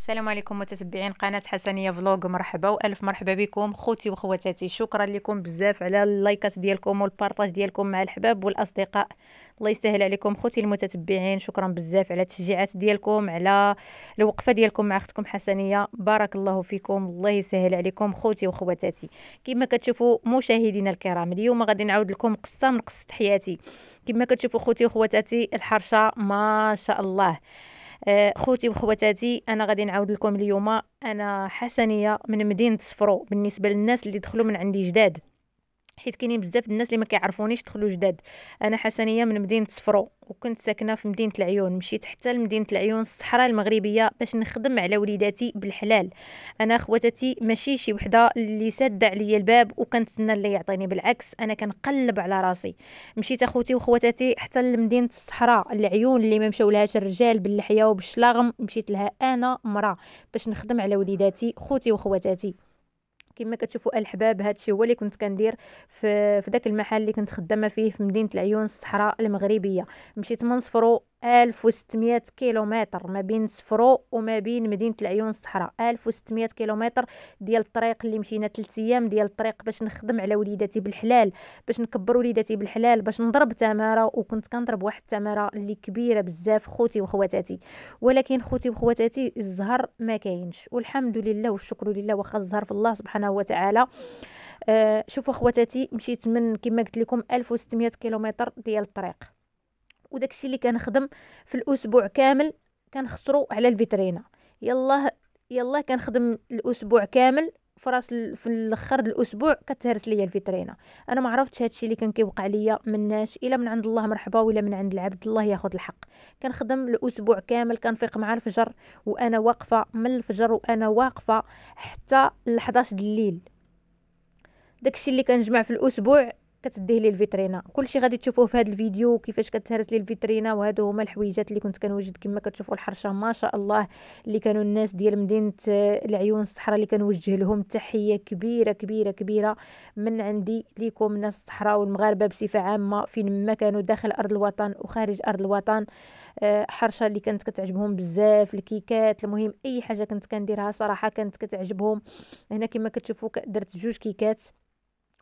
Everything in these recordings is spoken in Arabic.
السلام عليكم متتبعين قناة حسنية فلوغ مرحبا والف مرحبا بكم خوتي وخواتاتي شكرا لكم بزاف على اللايكات ديالكم البارطاج ديالكم مع الحباب والاصدقاء الله يسهل عليكم خوتي المتتبعين شكرا بزاف على التشجيعات ديالكم على الوقفة ديالكم مع اختكم حسنية بارك الله فيكم الله يسهل عليكم خوتي وخواتاتي كما كتشوفوا مشاهدينا الكرام اليوم غادي نعاود لكم قصة من قصة حياتي كما كتشوفوا خوتي وخواتاتي الحرشة ما شاء الله آه، خوتي وخواتاتي انا غادي نعاود لكم اليوم انا حسنيه من مدينه صفرو بالنسبه للناس اللي دخلوا من عندي جداد حيت كاينين بزاف الناس اللي ما كيعرفونيش دخلوا جداد انا حسنيه من مدينه صفرو وكنت ساكنه في مدينه العيون مشيت حتى لمدينه العيون الصحراء المغربيه باش نخدم على وليداتي بالحلال انا خواتاتي ماشي شي وحده اللي ساده عليا الباب وكنتسنى اللي يعطيني بالعكس انا كنقلب على راسي مشيت اخوتي وخواتاتي حتى لمدينه الصحراء العيون اللي ما مشاو لهاش الرجال باللحيه وبالشلاغم مشيت لها انا مرا باش نخدم على وليداتي خوتي وخواتاتي كما كتشوفوا الحباب الشيء هو اللي كنت كندير في في داك المحل اللي كنت خدامه فيه في مدينه العيون الصحراء المغربيه مشيت منصفرو 1600 كيلومتر ما بين سفرو وما بين مدينه العيون الصحراء 1600 كيلومتر ديال الطريق اللي مشينا 3 ايام ديال الطريق باش نخدم على وليداتي بالحلال باش نكبر وليداتي بالحلال باش نضرب تماره وكنت كنضرب واحد التماره اللي كبيره بزاف خوتي وخواتاتي ولكن خوتي وخواتاتي الزهر ما كاينش والحمد لله والشكر لله واخا الزهر في الله سبحانه وتعالى آه شوفوا خواتاتي مشيت من كما قلت لكم 1600 كيلومتر ديال الطريق وداكشي اللي كنخدم في الاسبوع كامل كنخسرو على الفيترينا يلاه يلاه كنخدم الاسبوع كامل فراس في الاخر الاسبوع كتهرس ليا الفيترينا انا ما عرفتش هادشي اللي كان كيوقع ليا من ناش الا من عند الله مرحبا ولا من عند العبد الله ياخذ الحق كنخدم الاسبوع كامل كنفيق مع الفجر وانا واقفه من الفجر وانا واقفه حتى ال 11 د الليل داكشي اللي كنجمع في الاسبوع كتديه لي الفيترينا كلشي غادي تشوفوه في هذا الفيديو كيفاش كتهرس لي الفيترينا وهادو هما الحويجات اللي كنت كنوجد كما كتشوفوا الحرشه ما شاء الله اللي كانوا الناس ديال مدينه آه، العيون الصحراء اللي كنوجه لهم تحيه كبيره كبيره كبيره من عندي ليكم ناس الصحراء والمغاربه بصفه عامه فين ما كانوا داخل ارض الوطن وخارج ارض الوطن آه، حرشه اللي كانت كتعجبهم بزاف الكيكات المهم اي حاجه كنت كنديرها صراحه كانت كتعجبهم هنا كما كتشوفوا درت جوج كيكات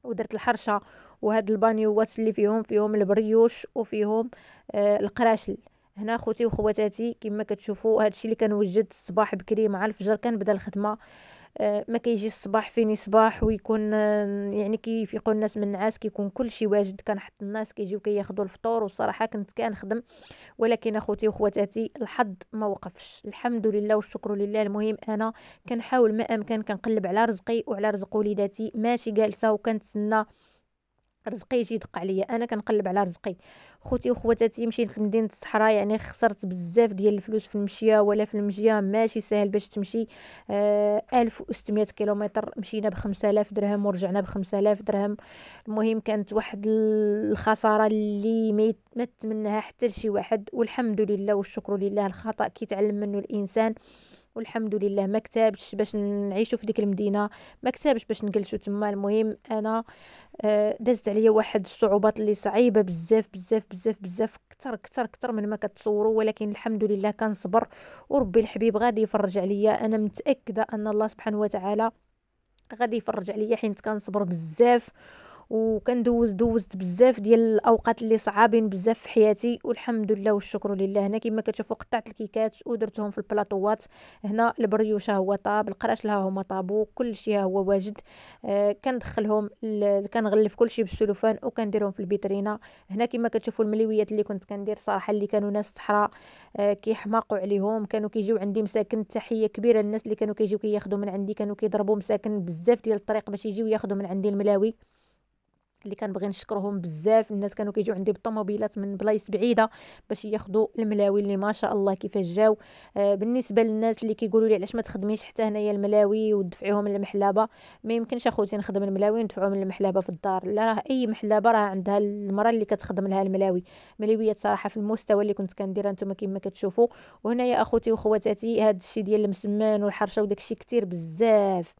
ودرت الحرشه وهاد البانيوات اللي فيهم فيهم البريوش وفيهم آه القراشل هنا خوتي وخواتاتي كما كتشوفوا هادشي اللي كنوجد الصباح بكري مع الفجر كنبدا الخدمه آه، ما كيجي الصباح فيني صباح ويكون يعني كيفيقوا الناس من النعاس كيكون كلشي واجد كنحط الناس كيجيو كياخذوا الفطور والصراحه كنت كنخدم ولكن اخوتي وخواتاتي الحظ ما وقفش الحمد لله والشكر لله المهم انا كنحاول ما امكن كنقلب على رزقي وعلى رزق وليداتي ماشي جالسه وكنتسنى رزقي يجي يدق عليا انا كنقلب على رزقي خوتي وخواتاتي مشيت لمدينه الصحراء يعني خسرت بزاف ديال الفلوس في المشيه ولا في المجيه ماشي ساهل باش تمشي آه 1600 كيلومتر مشينا ب 5000 درهم ورجعنا ب 5000 درهم المهم كانت واحد الخساره اللي ما تمنها حتى لشي واحد والحمد لله والشكر لله الخطا كيتعلم منه الانسان والحمد لله ما كتابش باش نعيشو في ديك المدينه ما كتابش باش نجلسو تما المهم انا آه، دازت عليا واحد الصعوبات اللي صعيبه بزاف بزاف بزاف بزاف كتر كتر كتر من ما كتصوروا ولكن الحمد لله كنصبر وربي الحبيب غادي يفرج عليا انا متاكده ان الله سبحانه وتعالى غادي يفرج عليا حيت كنصبر بزاف وكندوز دوزت بزاف ديال الاوقات اللي صعابين بزاف في حياتي والحمد لله والشكر لله هنا كما كتشوفوا قطعت الكيكات ودرتهم في البلاطوات هنا البريوشه هو طاب القراش لها هما طابو كل شيء هو واجد آه كندخلهم كنغلف كل شيء بالسلوفان وكنديرهم في البيترينا هنا كما كتشوفوا المليويات اللي كنت كندير صراحه اللي كانوا ناس صحراء آه كيحماقوا عليهم كانوا كيجيو عندي مساكن تحيه كبيره للناس اللي كانوا كيجيو كياخذوا من عندي كانوا كيضربوا مساكن بزاف ديال الطريق باش يجيو ياخذوا من عندي الملاوي اللي كنبغي نشكرهم بزاف الناس كانوا كيجيو عندي بالطوموبيلات من بلايص بعيده باش ياخذوا الملاوي اللي ما شاء الله كيفاش جاو آه بالنسبه للناس اللي كيقولوا لي علاش ما تخدميش حتى هنايا الملاوي ودفعيهم للمحلابه ما يمكنش اخوتي نخدم الملاوي وندفعهم للمحلابه في الدار لا راه اي محلابه راه عندها المراه اللي كتخدم لها الملاوي ملاويات صراحه في المستوى اللي كنت كنديرها نتوما كما كتشوفوا وهنايا اخوتي وخواتاتي هذا الشيء ديال المسمن والحرشه وداك الشيء كثير بزاف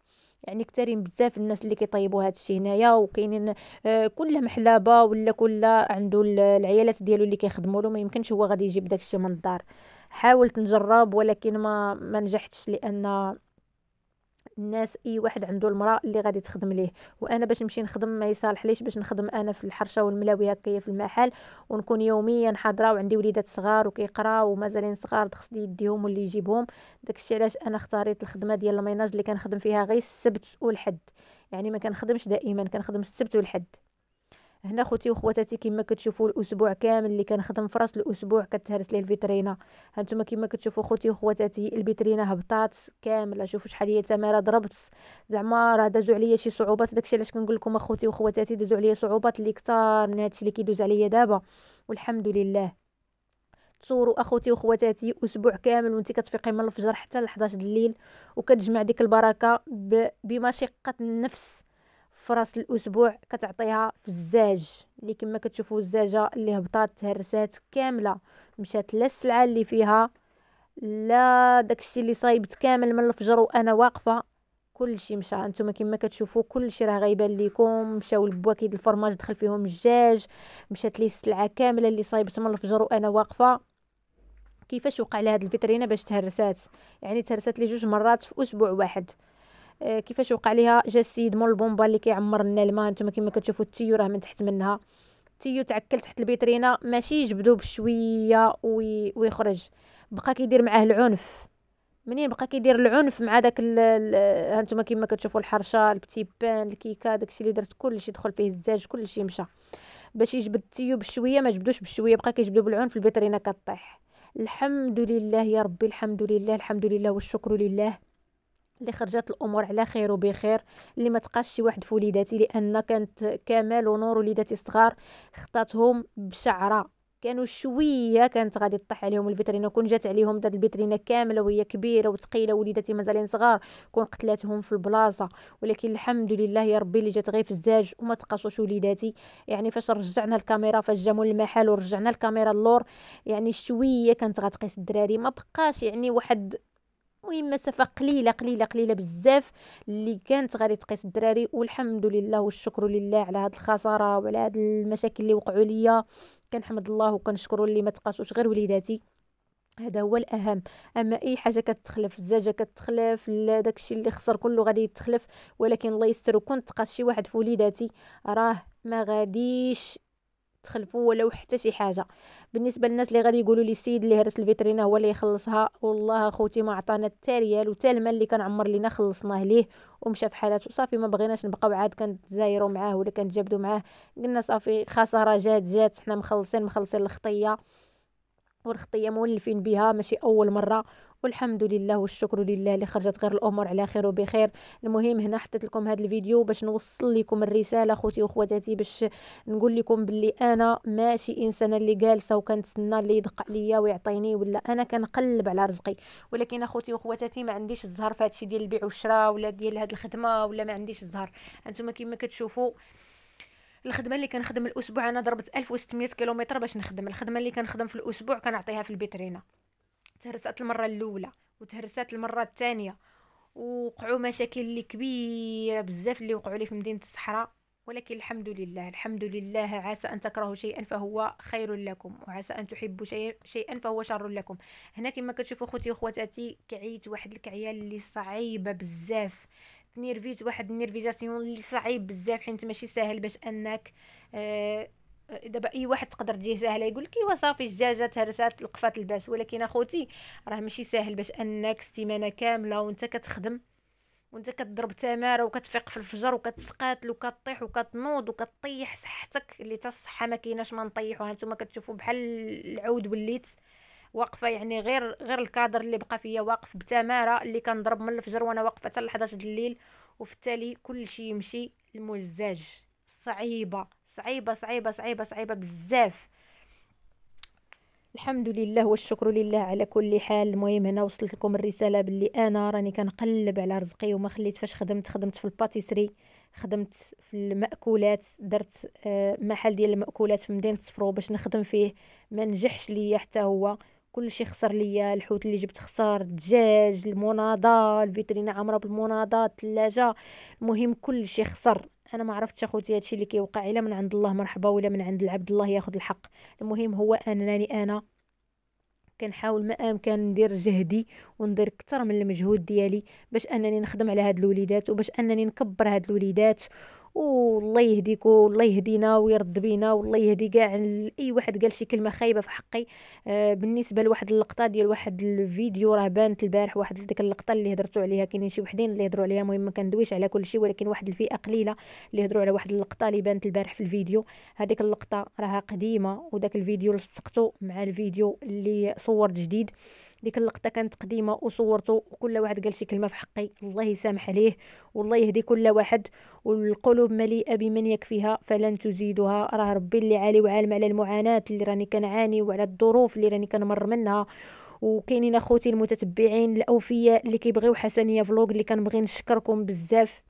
يعني كثيرين بزاف الناس اللي كيطيبوا هذا الشيء هنايا وكاينين آه، كل محلابه ولا كل عنده العيالات ديالو اللي كيخدموا له ما يمكنش هو غادي يجيب داك الشيء من الدار حاولت نجرب ولكن ما ما نجحتش لان الناس اي واحد عنده المراه اللي غادي تخدم ليه وانا باش نمشي نخدم ما يصالح ليش باش نخدم انا في الحرشه والملاوي هكايا في المحل ونكون يوميا حاضره وعندي وليدات صغار وكيقراو ومازالين صغار خص يديهم واللي يجيبهم داكشي علاش انا اختاريت الخدمه ديال الميناج اللي كنخدم فيها غير السبت والحد يعني ما كنخدمش دائما كنخدم السبت والحد هنا خوتي وخواتاتي كما كتشوفوا الاسبوع كامل اللي كنخدم في راس الاسبوع كتهرس لي الفيترينا هانتوما كما كتشوفوا خوتي وخواتاتي الفيترينا هبطات كامله شوفوا شحال هي تماره ضربت زعما راه دازو عليا شي صعوبات داكشي علاش كنقول لكم اخوتي وخواتاتي دازو عليا صعوبات اللي كثار من هادشي اللي كيدوز عليا دابا والحمد لله تصوروا اخوتي وخواتاتي اسبوع كامل وانت كتفيقي من الفجر حتى ل 11 الليل وكتجمع ديك البركه بمشقه النفس فرص الاسبوع كتعطيها في الزاج اللي كما كتشوفوا الزاجه اللي هبطات تهرسات كامله مشات لا السلعه اللي فيها لا داكشي اللي صايبت كامل من الفجر وانا واقفه كلشي مشى انتم كما كتشوفوا كلشي راه غايبان ليكم مشاو البواكيد الفرماج دخل فيهم الجاج مشات لي السلعه كامله اللي صايبت من الفجر وانا واقفه كيفاش وقع لهاد الفترينه باش تهرسات يعني تهرسات لي جوج مرات في اسبوع واحد آه، كيفاش وقع ليها جا السيد مول البومبا اللي كيعمر لنا الماء نتوما كما كتشوفوا التيو راه من تحت منها التيو تعكل تحت البيترينا ماشي يجبدو بشويه وي... ويخرج بقى كيدير معاه العنف منين بقى كيدير العنف مع داك ال... ال... هانتوما كما كتشوفوا الحرشه البتي بان الكيكه داكشي اللي درت كلشي دخل فيه الزاج كلشي مشى باش يجبد التيو بشويه ما جبدوش بشويه بقى كيجبدو بالعنف البيترينا كطيح الحمد لله يا ربي الحمد لله الحمد لله والشكر لله اللي خرجت الامور على خير وبخير اللي ما تقاش شي واحد في وليداتي لان كانت كمال ونور وليداتي الصغار خطاتهم بشعره كانوا شويه كانت غادي تطيح عليهم الفيترينا كون جات عليهم دات الفيترينا كامله وهي كبيره وثقيله وليداتي مازالين صغار كون قتلاتهم في البلاصه ولكن الحمد لله يا ربي اللي جات غير في الزاج وما تقاصوش وليداتي يعني فاش رجعنا الكاميرا فاش جامو المحل ورجعنا الكاميرا اللور يعني شويه كانت غتقيس الدراري ما بقاش يعني واحد المهم مسافه قليله قليله قليله بزاف اللي كانت غادي تقيس الدراري والحمد لله والشكر لله على هاد الخساره وعلى هاد المشاكل اللي وقعوا ليا كنحمد الله وكنشكرو اللي ما تقاسوش غير وليداتي هذا هو الاهم اما اي حاجه كتخلف الزاجه كتخلف داكشي اللي خسر كله غادي يتخلف ولكن الله يستر وكنت تقاس شي واحد في وليداتي راه ما غاديش تخلفوا ولو حتى شي حاجه بالنسبه للناس اللي غادي يقولوا لي السيد اللي هرس الفيترينا هو اللي يخلصها والله اخوتي ما عطانا حتى ريال وتا المال اللي كان عمر لينا خلصناه ليه ومشى في حالته صافي ما بغيناش نبقاو عاد كنتزايروا معاه ولا كنتجابدوا معاه قلنا صافي خساره جات جات حنا مخلصين مخلصين الخطيه والخطيه مولفين بها ماشي اول مره والحمد لله والشكر لله اللي خرجت غير الامور على خير وبخير المهم هنا حطيت لكم هذا الفيديو باش نوصل لكم الرساله خوتي وخواتاتي باش نقول لكم باللي انا ماشي انسانه اللي جالسه وكنتسنى اللي يدق عليا ويعطيني ولا انا كنقلب على رزقي ولكن اخوتي وخواتاتي ما عنديش الزهر في الشيء ديال البيع والشراء ولا ديال هاد الخدمه ولا ما عنديش الزهر انتم كما كتشوفوا الخدمه اللي كنخدم الاسبوع انا ضربت 1600 كيلومتر باش نخدم الخدمه اللي كنخدم في الاسبوع كنعطيها في البيترينا تهرسات المره الاولى وتهرسات المره الثانيه وقعوا مشاكل اللي كبيره بزاف اللي وقعوا لي في مدينه الصحراء ولكن الحمد لله الحمد لله عسى ان تكرهوا شيئا فهو خير لكم وعسى ان تحبوا شيئا فهو شر لكم هنا كما كتشوفوا خوتي وخواتاتي كعيت واحد الكعيه اللي صعيبه بزاف نيرفيز واحد النيرفيزاسيون اللي صعيب بزاف حيت ماشي ساهل باش انك آه دابا اي واحد تقدر تجيه ساهله يقول لك ايوا صافي الدجاجه تهرسات لقفات الباس ولكن اخوتي راه ماشي ساهل باش انك سيمانه كامله وانت كتخدم وانت كتضرب تماره وكتفيق في الفجر وكتقاتل وكطيح وكتنوض وكطيح صحتك اللي تصحى الصحه ما كايناش ما نطيحوها نتوما كتشوفوا بحال العود وليت واقفه يعني غير غير الكادر اللي بقى فيا واقف بتماره اللي كنضرب من الفجر وانا واقفه حتى ل 11 الليل وفي التالي كل شيء يمشي المزاج صعيبه صعيبه صعيبه صعيبه صعيبه بزاف الحمد لله والشكر لله على كل حال المهم هنا وصلت لكم الرساله باللي انا راني كنقلب على رزقي وما خليت فاش خدمت خدمت في الباتيسري خدمت في المأكولات درت آه، محل ديال المأكولات في مدينة صفرو باش نخدم فيه ما نجحش ليا حتى هو كلشي خسر ليا الحوت اللي جبت خسر الدجاج المناضه الفيترينا عامره بالمناضه الثلاجه المهم كلشي خسر انا ما عرفتش اخوتي هادشي اللي كيوقع الا من عند الله مرحبا ولا من عند العبد الله ياخذ الحق المهم هو انني انا كنحاول ما امكن ندير جهدي وندير اكثر من المجهود ديالي باش انني نخدم على هاد الوليدات وباش انني نكبر هاد الوليدات والله يهديك والله يهدينا ويرد بينا والله يهدي كاع اي واحد قال شي كلمه خايبه في حقي آه، بالنسبه لواحد اللقطه ديال واحد الفيديو راه بانت البارح واحد ديك اللقطه اللي هضرتو عليها كاينين شي وحدين اللي هضروا عليها المهم ما كندويش على كل شيء ولكن واحد الفئه قليله اللي هضروا على واحد اللقطه اللي بانت البارح في الفيديو هذيك اللقطه راها قديمه وداك الفيديو لصقته مع الفيديو اللي صورت جديد ديك اللقطه كانت قديمه وصورته وكل واحد قال شي كلمه في حقي الله يسامح عليه والله يهدي كل واحد والقلوب مليئه بمن يكفيها فلن تزيدها راه ربي اللي عالي وعالم على المعاناه اللي راني كنعاني وعلى الظروف اللي راني كنمر منها وكاينين اخوتي المتتبعين الاوفياء اللي كيبغيو حسنيه فلوق اللي كنبغي نشكركم بزاف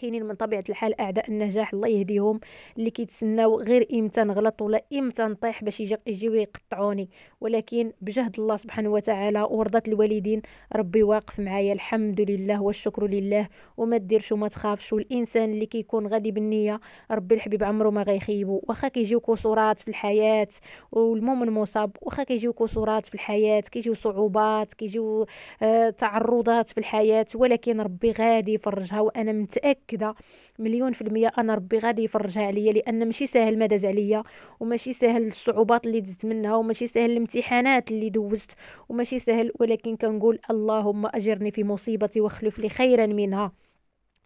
كاينين من طبيعه الحال اعداء النجاح الله يهديهم اللي كيتسناو غير امتى نغلط ولا امتى نطيح باش يجيو يقطعوني ولكن بجهد الله سبحانه وتعالى ورضات الوالدين ربي واقف معايا الحمد لله والشكر لله وما ديرش وما تخافش والانسان اللي كيكون غادي بالنيه ربي الحبيب عمره ما غيخيبو واخا كيجيو كسورات في الحياه والمؤمن مصاب واخا كيجيو كسورات في الحياه كيجيو صعوبات كيجيو آه، تعرضات في الحياه ولكن ربي غادي يفرجها وانا متاكد متاكده مليون في المية انا ربي غادي يفرجها عليا لان ماشي ساهل ما داز عليا وماشي ساهل الصعوبات اللي دزت منها وماشي ساهل الامتحانات اللي دوزت وماشي ساهل ولكن كنقول اللهم اجرني في مصيبتي واخلف لي خيرا منها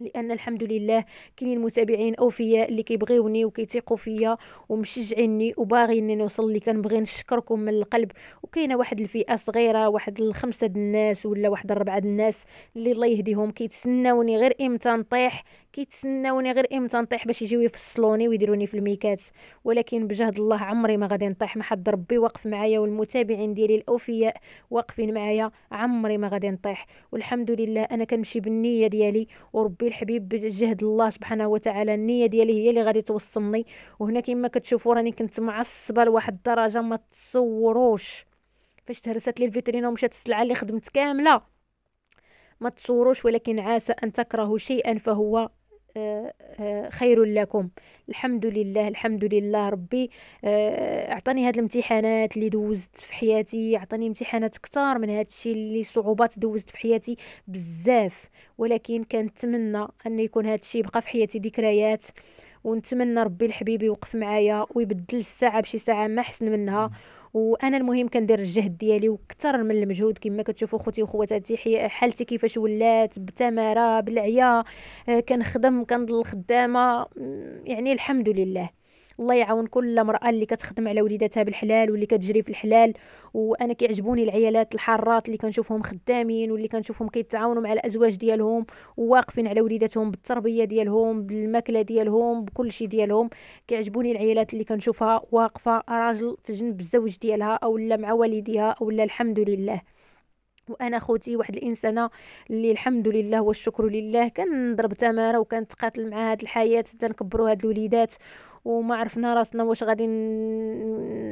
لان الحمد لله كاينين متابعين اوفياء اللي كيبغيوني وكيتيقوا فيا ومشجعيني وباغيني نوصل اللي كنبغي نشكركم من القلب وكاينه واحد الفئه صغيره واحد الخمسه د الناس ولا واحد الربعه د الناس اللي الله يهديهم كيتسناوني غير امتى نطيح كيتسناوني غير امتى نطيح باش يجيو يفصلوني ويديروني في الميكات ولكن بجهد الله عمري ما غادي نطيح ما حد ربي واقف معايا والمتابعين ديالي الاوفياء واقفين معايا عمري ما غادي نطيح والحمد لله انا كنمشي بالنيه ديالي وربي الحبيب بجهد الله سبحانه وتعالى النيه ديالي هي اللي غادي توصلني وهنا كما كتشوفوا راني كنت معصبه لواحد الدرجه ما تصوروش فاش تهرست لي الفيترينا ومشات السلعه اللي خدمت كامله ما تصوروش ولكن عسى ان تكرهوا شيئا فهو آه، آه، خير لكم الحمد لله الحمد لله ربي آه، اعطاني هاد الامتحانات اللي دوزت في حياتي اعطاني امتحانات كتار من هاد الشيء اللي صعوبات دوزت في حياتي بزاف ولكن كنتمنى ان يكون هاد الشيء بقى في حياتي ذكريات ونتمنى ربي الحبيب يوقف معايا ويبدل الساعه بشي ساعه ما احسن منها وانا المهم كندير الجهد ديالي وكثر من المجهود كما كتشوفوا خوتي وخواتاتي حالتي كيفاش ولات بتماره بالعيا آه، كنخدم كنضل خدامه يعني الحمد لله الله يعاون كل امراه اللي كتخدم على وليداتها بالحلال واللي كتجري في الحلال وانا كيعجبوني العيالات الحارات اللي كنشوفهم خدامين واللي كنشوفهم كيتعاونوا مع الازواج ديالهم وواقفين على وليداتهم بالتربيه ديالهم بالماكله ديالهم بكل شيء ديالهم كيعجبوني العيالات اللي كنشوفها واقفه راجل في جنب الزوج ديالها اولا مع والديها اولا الحمد لله وانا خوتي واحد الانسانه اللي الحمد لله والشكر لله كنضرب تماره وكنتقاتل مع هاد الحياه تنكبروا هاد الوليدات وما عرفنا راسنا واش غادي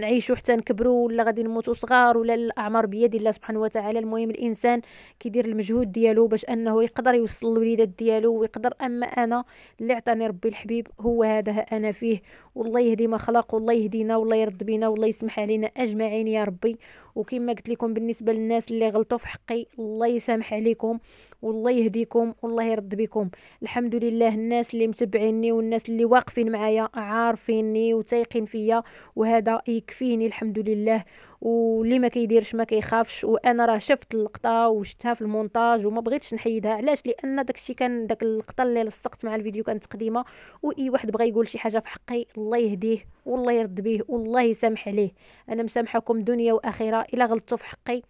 نعيشوا حتى نكبروا ولا غادي نموتوا صغار ولا الاعمار بيد الله سبحانه وتعالى المهم الانسان كيدير المجهود ديالو باش انه يقدر يوصل الوليدات ديالو ويقدر اما انا اللي عطاني ربي الحبيب هو هذا انا فيه والله يهدي ما خلق والله يهدينا والله يرد بينا والله يسمح علينا اجمعين يا ربي وكما قلت لكم بالنسبه للناس اللي غلطوا في حقي الله يسامح عليكم والله يهديكم والله يرد بكم الحمد لله الناس اللي متبعيني والناس اللي واقفين معايا عارفيني وتايقين فيا وهذا يكفيني الحمد لله واللي ما كيديرش ما كيخافش وانا راه شفت اللقطه وشتها في المونتاج وما بغيتش نحيدها علاش لان داكشي كان داك اللقطه اللي لصقت مع الفيديو كانت قديمه واي واحد بغى يقول شي حاجه في حقي الله يهديه والله يرد به والله يسامح عليه انا مسامحكم دنيا واخره الا غلطتوا في حقي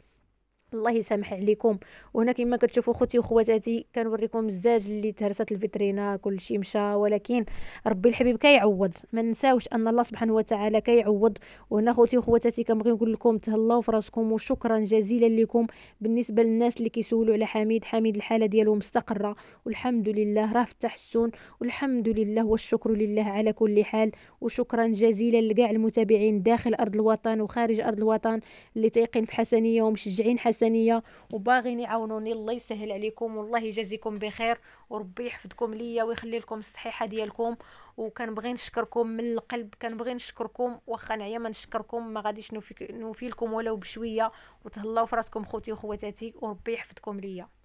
الله يسامح عليكم وهنا كما كتشوفوا خوتي وخواتاتي كنوريكم الزاج اللي تهرست الفيترينا كل شيء مشى ولكن ربي الحبيب كيعوض ما نساوش ان الله سبحانه وتعالى كيعوض وهنا خوتي وخواتاتي كنبغي نقول لكم تهلاو في راسكم وشكرا جزيلا لكم بالنسبه للناس اللي كيسولوا على حميد حميد الحاله ديالو مستقره والحمد لله راه في التحسن والحمد لله والشكر لله على كل حال وشكرا جزيلا لكاع المتابعين داخل ارض الوطن وخارج ارض الوطن اللي تيقين في حسنيه ومشجعين حسنية الانسانيه وباغين يعاونوني الله يسهل عليكم والله يجازيكم بخير وربي يحفظكم ليا ويخلي لكم الصحيحه ديالكم وكنبغي نشكركم من القلب كنبغي نشكركم واخا نعيا ما نشكركم ما غاديش نوفي لكم ولو بشويه وتهلاو في راسكم خوتي وخواتاتي وربي يحفظكم ليا